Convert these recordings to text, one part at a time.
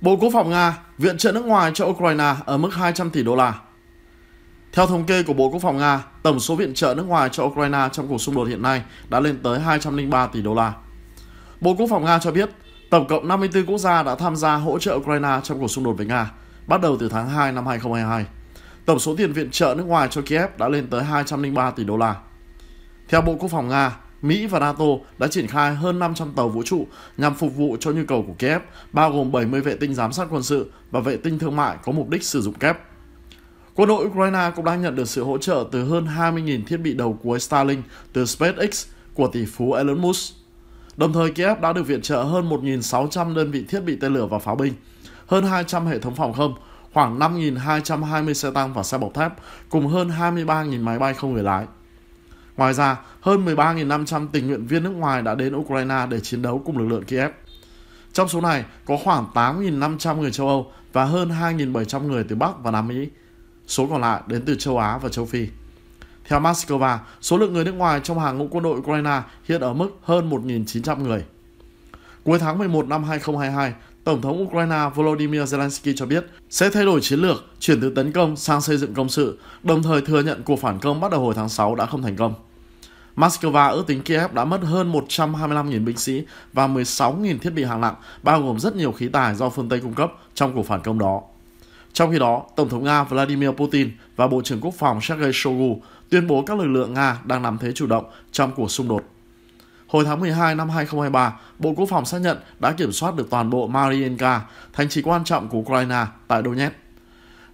Bộ Quốc phòng Nga viện trợ nước ngoài cho Ukraine ở mức 200 tỷ đô la. Theo thống kê của Bộ Quốc phòng Nga, tổng số viện trợ nước ngoài cho Ukraine trong cuộc xung đột hiện nay đã lên tới 203 tỷ đô la. Bộ Quốc phòng Nga cho biết, tổng cộng 54 quốc gia đã tham gia hỗ trợ Ukraine trong cuộc xung đột với Nga, bắt đầu từ tháng 2 năm 2022. Tổng số tiền viện trợ nước ngoài cho Kiev đã lên tới 203 tỷ đô la. Theo Bộ Quốc phòng Nga, Mỹ và NATO đã triển khai hơn 500 tàu vũ trụ nhằm phục vụ cho nhu cầu của Kiev, bao gồm 70 vệ tinh giám sát quân sự và vệ tinh thương mại có mục đích sử dụng kép. Quân đội Ukraine cũng đang nhận được sự hỗ trợ từ hơn 20.000 thiết bị đầu cuối Starlink từ SpaceX của tỷ phú Elon Musk. Đồng thời, Kiev đã được viện trợ hơn 1.600 đơn vị thiết bị tên lửa và pháo binh, hơn 200 hệ thống phòng không, khoảng 5.220 xe tăng và xe bọc thép, cùng hơn 23.000 máy bay không người lái. Ngoài ra, hơn 13.500 tình nguyện viên nước ngoài đã đến Ukraine để chiến đấu cùng lực lượng Kiev. Trong số này, có khoảng 8.500 người châu Âu và hơn 2.700 người từ Bắc và Nam Mỹ. Số còn lại đến từ châu Á và châu Phi. Theo Moscow, số lượng người nước ngoài trong hàng ngũ quân đội Ukraine hiện ở mức hơn 1.900 người. Cuối tháng 11 năm 2022, Tổng thống Ukraine Volodymyr Zelensky cho biết sẽ thay đổi chiến lược, chuyển từ tấn công sang xây dựng công sự, đồng thời thừa nhận cuộc phản công bắt đầu hồi tháng 6 đã không thành công. Moscow ước tính Kiev đã mất hơn 125.000 binh sĩ và 16.000 thiết bị hạng nặng, bao gồm rất nhiều khí tài do phương Tây cung cấp trong cuộc phản công đó. Trong khi đó, Tổng thống Nga Vladimir Putin và Bộ trưởng Quốc phòng Sergei Shoigu tuyên bố các lực lượng Nga đang nắm thế chủ động trong cuộc xung đột. Hồi tháng 12 năm 2023, Bộ Quốc phòng xác nhận đã kiểm soát được toàn bộ Mariinka, thành trì quan trọng của Ukraine tại Donetsk.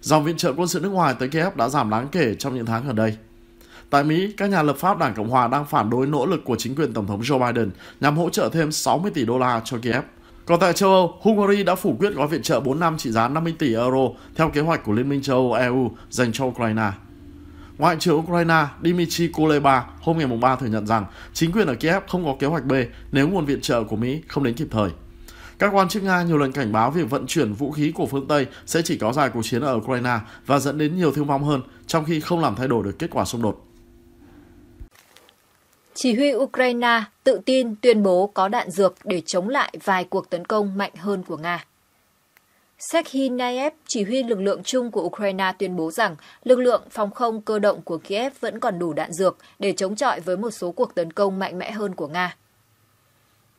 Dòng viện trợ quân sự nước ngoài tới Kiev đã giảm đáng kể trong những tháng gần đây. Tại Mỹ, các nhà lập pháp Đảng Cộng hòa đang phản đối nỗ lực của chính quyền Tổng thống Joe Biden nhằm hỗ trợ thêm 60 tỷ đô la cho Kiev. Còn tại châu Âu, Hungary đã phủ quyết gói viện trợ 4 năm trị giá 50 tỷ euro theo kế hoạch của Liên minh châu Âu EU dành cho Ukraine. Ngoại trưởng Ukraine Dmitry Kuleba hôm ngày 3 thừa nhận rằng chính quyền ở Kiev không có kế hoạch B nếu nguồn viện trợ của Mỹ không đến kịp thời. Các quan chức Nga nhiều lần cảnh báo việc vận chuyển vũ khí của phương Tây sẽ chỉ kéo dài cuộc chiến ở Ukraine và dẫn đến nhiều thương vong hơn, trong khi không làm thay đổi được kết quả xung đột chỉ huy Ukraine tự tin tuyên bố có đạn dược để chống lại vài cuộc tấn công mạnh hơn của Nga. Sekhinev, chỉ huy lực lượng chung của Ukraine tuyên bố rằng lực lượng phòng không cơ động của Kiev vẫn còn đủ đạn dược để chống chọi với một số cuộc tấn công mạnh mẽ hơn của Nga.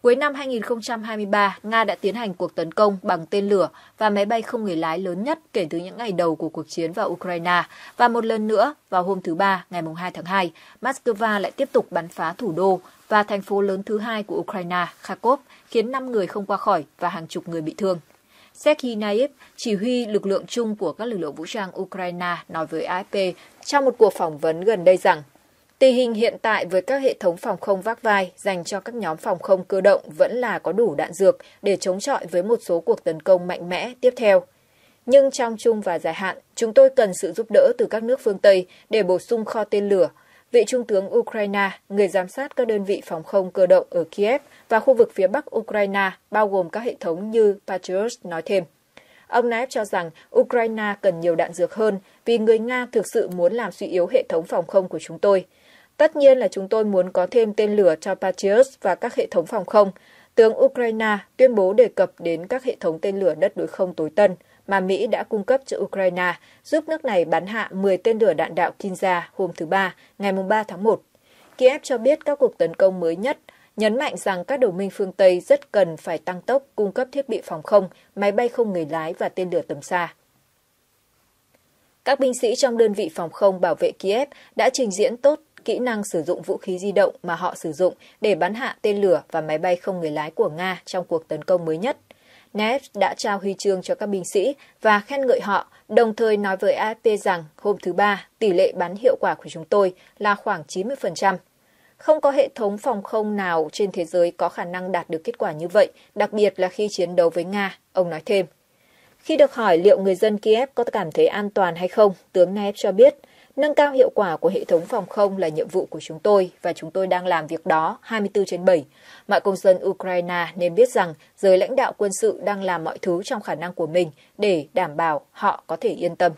Cuối năm 2023, Nga đã tiến hành cuộc tấn công bằng tên lửa và máy bay không người lái lớn nhất kể từ những ngày đầu của cuộc chiến vào Ukraine. Và một lần nữa, vào hôm thứ Ba, ngày 2 tháng 2, Moscow lại tiếp tục bắn phá thủ đô và thành phố lớn thứ hai của Ukraine, Kharkov, khiến 5 người không qua khỏi và hàng chục người bị thương. Sergei Naev, chỉ huy lực lượng chung của các lực lượng vũ trang Ukraine, nói với AFP trong một cuộc phỏng vấn gần đây rằng Tình hình hiện tại với các hệ thống phòng không vác vai dành cho các nhóm phòng không cơ động vẫn là có đủ đạn dược để chống chọi với một số cuộc tấn công mạnh mẽ tiếp theo. Nhưng trong chung và dài hạn, chúng tôi cần sự giúp đỡ từ các nước phương Tây để bổ sung kho tên lửa. Vị Trung tướng Ukraine, người giám sát các đơn vị phòng không cơ động ở Kiev và khu vực phía Bắc Ukraine, bao gồm các hệ thống như Patriot, nói thêm. Ông Naev cho rằng Ukraine cần nhiều đạn dược hơn vì người Nga thực sự muốn làm suy yếu hệ thống phòng không của chúng tôi – Tất nhiên là chúng tôi muốn có thêm tên lửa cho Patriot và các hệ thống phòng không. Tướng Ukraine tuyên bố đề cập đến các hệ thống tên lửa đất đối không tối tân mà Mỹ đã cung cấp cho Ukraine, giúp nước này bắn hạ 10 tên lửa đạn đạo Kinza hôm thứ Ba, ngày 3 tháng 1. Kiev cho biết các cuộc tấn công mới nhất nhấn mạnh rằng các đồng minh phương Tây rất cần phải tăng tốc cung cấp thiết bị phòng không, máy bay không người lái và tên lửa tầm xa. Các binh sĩ trong đơn vị phòng không bảo vệ Kiev đã trình diễn tốt kỹ năng sử dụng vũ khí di động mà họ sử dụng để bắn hạ tên lửa và máy bay không người lái của Nga trong cuộc tấn công mới nhất. Neff đã trao huy chương cho các binh sĩ và khen ngợi họ, đồng thời nói với AFP rằng hôm thứ Ba, tỷ lệ bắn hiệu quả của chúng tôi là khoảng 90%. Không có hệ thống phòng không nào trên thế giới có khả năng đạt được kết quả như vậy, đặc biệt là khi chiến đấu với Nga, ông nói thêm. Khi được hỏi liệu người dân Kiev có cảm thấy an toàn hay không, tướng Neff cho biết – Nâng cao hiệu quả của hệ thống phòng không là nhiệm vụ của chúng tôi và chúng tôi đang làm việc đó 24 trên 7. Mọi công dân Ukraine nên biết rằng giới lãnh đạo quân sự đang làm mọi thứ trong khả năng của mình để đảm bảo họ có thể yên tâm.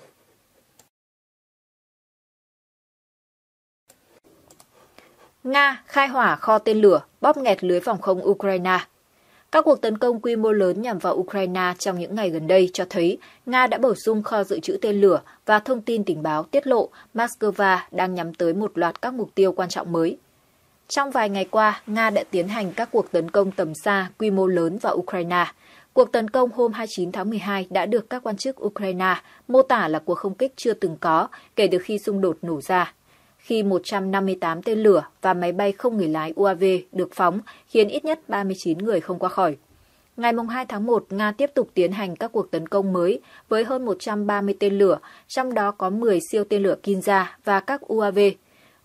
Nga khai hỏa kho tên lửa, bóp nghẹt lưới phòng không Ukraine. Các cuộc tấn công quy mô lớn nhằm vào Ukraine trong những ngày gần đây cho thấy Nga đã bổ sung kho dự trữ tên lửa và thông tin tình báo tiết lộ Moscow đang nhắm tới một loạt các mục tiêu quan trọng mới. Trong vài ngày qua, Nga đã tiến hành các cuộc tấn công tầm xa quy mô lớn vào Ukraine. Cuộc tấn công hôm 29 tháng 12 đã được các quan chức Ukraine mô tả là cuộc không kích chưa từng có kể từ khi xung đột nổ ra khi 158 tên lửa và máy bay không người lái UAV được phóng, khiến ít nhất 39 người không qua khỏi. Ngày 2 tháng 1, Nga tiếp tục tiến hành các cuộc tấn công mới với hơn 130 tên lửa, trong đó có 10 siêu tên lửa Kinza và các UAV.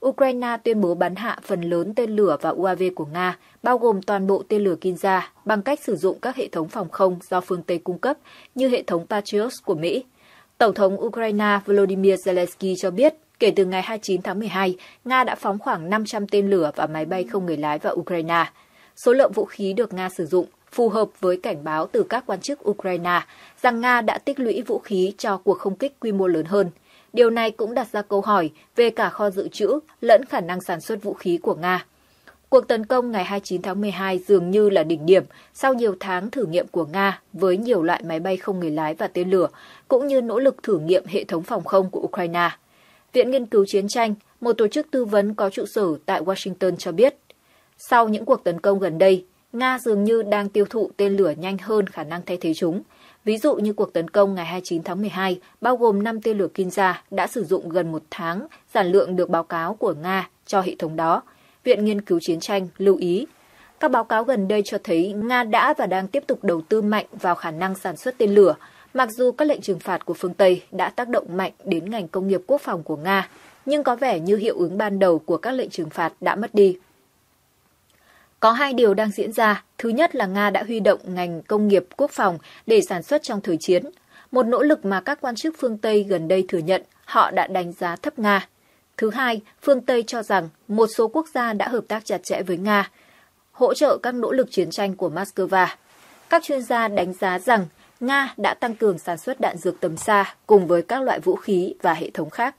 Ukraine tuyên bố bắn hạ phần lớn tên lửa và UAV của Nga, bao gồm toàn bộ tên lửa Kinza, bằng cách sử dụng các hệ thống phòng không do phương Tây cung cấp, như hệ thống Patriot của Mỹ. Tổng thống Ukraine Volodymyr Zelensky cho biết Kể từ ngày 29 tháng 12, Nga đã phóng khoảng 500 tên lửa và máy bay không người lái vào Ukraine. Số lượng vũ khí được Nga sử dụng phù hợp với cảnh báo từ các quan chức Ukraine rằng Nga đã tích lũy vũ khí cho cuộc không kích quy mô lớn hơn. Điều này cũng đặt ra câu hỏi về cả kho dự trữ lẫn khả năng sản xuất vũ khí của Nga. Cuộc tấn công ngày 29 tháng 12 dường như là đỉnh điểm sau nhiều tháng thử nghiệm của Nga với nhiều loại máy bay không người lái và tên lửa, cũng như nỗ lực thử nghiệm hệ thống phòng không của Ukraine. Viện Nghiên cứu Chiến tranh, một tổ chức tư vấn có trụ sở tại Washington cho biết. Sau những cuộc tấn công gần đây, Nga dường như đang tiêu thụ tên lửa nhanh hơn khả năng thay thế chúng. Ví dụ như cuộc tấn công ngày 29 tháng 12, bao gồm 5 tên lửa Kinza đã sử dụng gần một tháng sản lượng được báo cáo của Nga cho hệ thống đó. Viện Nghiên cứu Chiến tranh lưu ý, các báo cáo gần đây cho thấy Nga đã và đang tiếp tục đầu tư mạnh vào khả năng sản xuất tên lửa – Mặc dù các lệnh trừng phạt của phương Tây đã tác động mạnh đến ngành công nghiệp quốc phòng của Nga, nhưng có vẻ như hiệu ứng ban đầu của các lệnh trừng phạt đã mất đi. Có hai điều đang diễn ra. Thứ nhất là Nga đã huy động ngành công nghiệp quốc phòng để sản xuất trong thời chiến, một nỗ lực mà các quan chức phương Tây gần đây thừa nhận họ đã đánh giá thấp Nga. Thứ hai, phương Tây cho rằng một số quốc gia đã hợp tác chặt chẽ với Nga, hỗ trợ các nỗ lực chiến tranh của Moscow. Các chuyên gia đánh giá rằng Nga đã tăng cường sản xuất đạn dược tầm xa cùng với các loại vũ khí và hệ thống khác.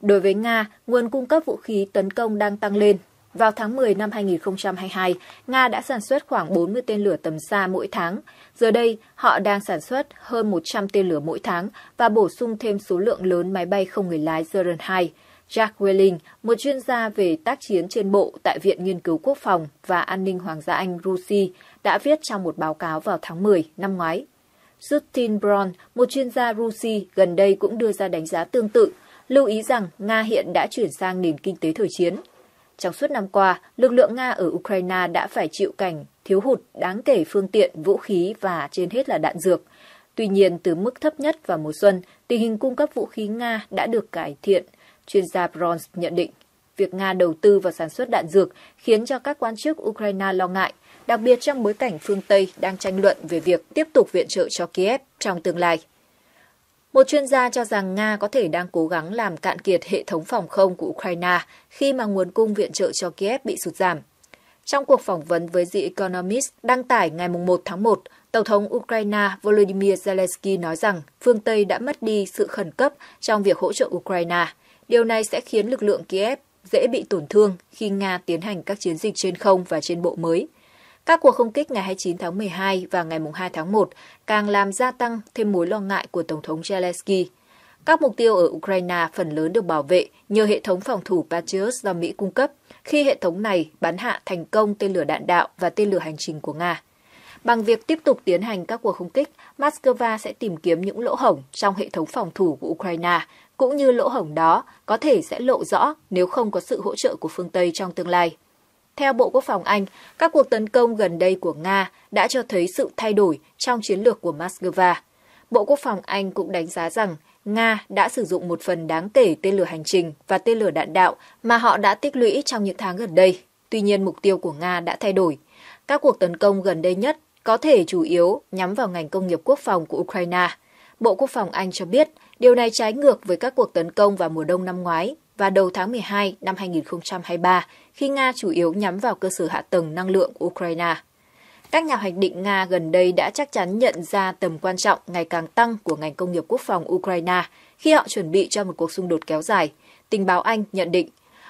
Đối với Nga, nguồn cung cấp vũ khí tấn công đang tăng lên. Vào tháng 10 năm 2022, Nga đã sản xuất khoảng 40 tên lửa tầm xa mỗi tháng. Giờ đây, họ đang sản xuất hơn 100 tên lửa mỗi tháng và bổ sung thêm số lượng lớn máy bay không người lái Zerun 2. Jack Welling, một chuyên gia về tác chiến trên bộ tại Viện Nghiên cứu Quốc phòng và An ninh Hoàng gia Anh Rusi, đã viết trong một báo cáo vào tháng 10 năm ngoái Justin Brown, một chuyên gia Rusi gần đây cũng đưa ra đánh giá tương tự, lưu ý rằng Nga hiện đã chuyển sang nền kinh tế thời chiến. Trong suốt năm qua, lực lượng Nga ở Ukraine đã phải chịu cảnh thiếu hụt đáng kể phương tiện, vũ khí và trên hết là đạn dược. Tuy nhiên, từ mức thấp nhất vào mùa xuân, tình hình cung cấp vũ khí Nga đã được cải thiện, chuyên gia Bronze nhận định việc Nga đầu tư vào sản xuất đạn dược khiến cho các quan chức Ukraine lo ngại, đặc biệt trong bối cảnh phương Tây đang tranh luận về việc tiếp tục viện trợ cho Kiev trong tương lai. Một chuyên gia cho rằng Nga có thể đang cố gắng làm cạn kiệt hệ thống phòng không của Ukraine khi mà nguồn cung viện trợ cho Kiev bị sụt giảm. Trong cuộc phỏng vấn với The Economist đăng tải ngày 1 tháng 1, Tổng thống Ukraine Volodymyr Zelensky nói rằng phương Tây đã mất đi sự khẩn cấp trong việc hỗ trợ Ukraine. Điều này sẽ khiến lực lượng Kiev dễ bị tổn thương khi Nga tiến hành các chiến dịch trên không và trên bộ mới. Các cuộc không kích ngày 29 tháng 12 và ngày 2 tháng 1 càng làm gia tăng thêm mối lo ngại của Tổng thống Zelensky. Các mục tiêu ở Ukraine phần lớn được bảo vệ nhờ hệ thống phòng thủ Patriot do Mỹ cung cấp, khi hệ thống này bắn hạ thành công tên lửa đạn đạo và tên lửa hành trình của Nga. Bằng việc tiếp tục tiến hành các cuộc không kích, Moscow sẽ tìm kiếm những lỗ hổng trong hệ thống phòng thủ của Ukraine, cũng như lỗ hổng đó có thể sẽ lộ rõ nếu không có sự hỗ trợ của phương Tây trong tương lai. Theo Bộ Quốc phòng Anh, các cuộc tấn công gần đây của Nga đã cho thấy sự thay đổi trong chiến lược của Moscow. Bộ Quốc phòng Anh cũng đánh giá rằng Nga đã sử dụng một phần đáng kể tên lửa hành trình và tên lửa đạn đạo mà họ đã tích lũy trong những tháng gần đây. Tuy nhiên, mục tiêu của Nga đã thay đổi. Các cuộc tấn công gần đây nhất có thể chủ yếu nhắm vào ngành công nghiệp quốc phòng của Ukraine. Bộ Quốc phòng Anh cho biết điều này trái ngược với các cuộc tấn công vào mùa đông năm ngoái và đầu tháng 12 năm 2023 khi Nga chủ yếu nhắm vào cơ sở hạ tầng năng lượng Ukraine. Các nhà hoạch định Nga gần đây đã chắc chắn nhận ra tầm quan trọng ngày càng tăng của ngành công nghiệp quốc phòng Ukraine khi họ chuẩn bị cho một cuộc xung đột kéo dài. Tình báo Anh nhận định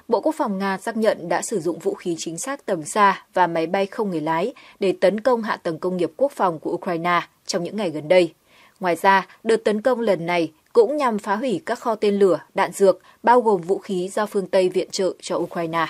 Bộ Quốc phòng Nga xác nhận đã sử dụng vũ khí chính xác tầm xa và máy bay không người lái để tấn công hạ tầng công nghiệp quốc phòng của Ukraine trong những ngày gần đây. Ngoài ra, đợt tấn công lần này cũng nhằm phá hủy các kho tên lửa, đạn dược, bao gồm vũ khí do phương Tây viện trợ cho Ukraine.